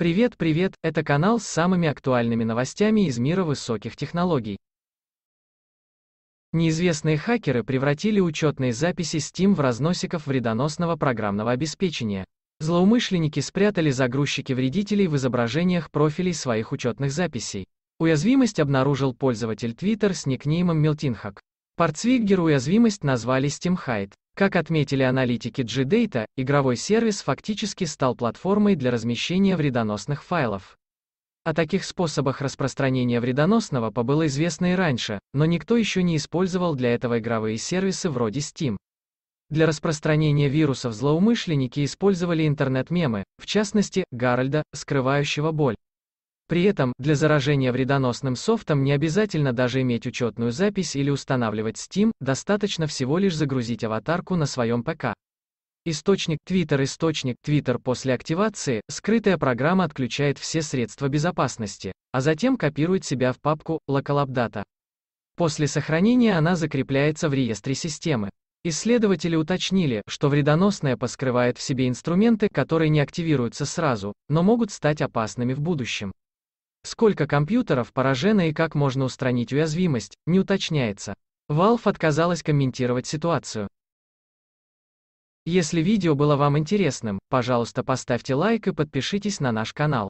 Привет, привет, это канал с самыми актуальными новостями из мира высоких технологий. Неизвестные хакеры превратили учетные записи Steam в разносиков вредоносного программного обеспечения. Злоумышленники спрятали загрузчики вредителей в изображениях профилей своих учетных записей. Уязвимость обнаружил пользователь Twitter с никнеймом Мелтинхак. Портсвиггер уязвимость назвали SteamHide. Как отметили аналитики G-Data, игровой сервис фактически стал платформой для размещения вредоносных файлов. О таких способах распространения вредоносного побыло известно и раньше, но никто еще не использовал для этого игровые сервисы вроде Steam. Для распространения вирусов злоумышленники использовали интернет-мемы, в частности, Гарольда, скрывающего боль. При этом, для заражения вредоносным софтом не обязательно даже иметь учетную запись или устанавливать Steam, достаточно всего лишь загрузить аватарку на своем ПК. Источник Twitter Источник Twitter после активации, скрытая программа отключает все средства безопасности, а затем копирует себя в папку Local Updata. После сохранения она закрепляется в реестре системы. Исследователи уточнили, что вредоносная поскрывает в себе инструменты, которые не активируются сразу, но могут стать опасными в будущем. Сколько компьютеров поражено и как можно устранить уязвимость, не уточняется. Valve отказалась комментировать ситуацию. Если видео было вам интересным, пожалуйста поставьте лайк и подпишитесь на наш канал.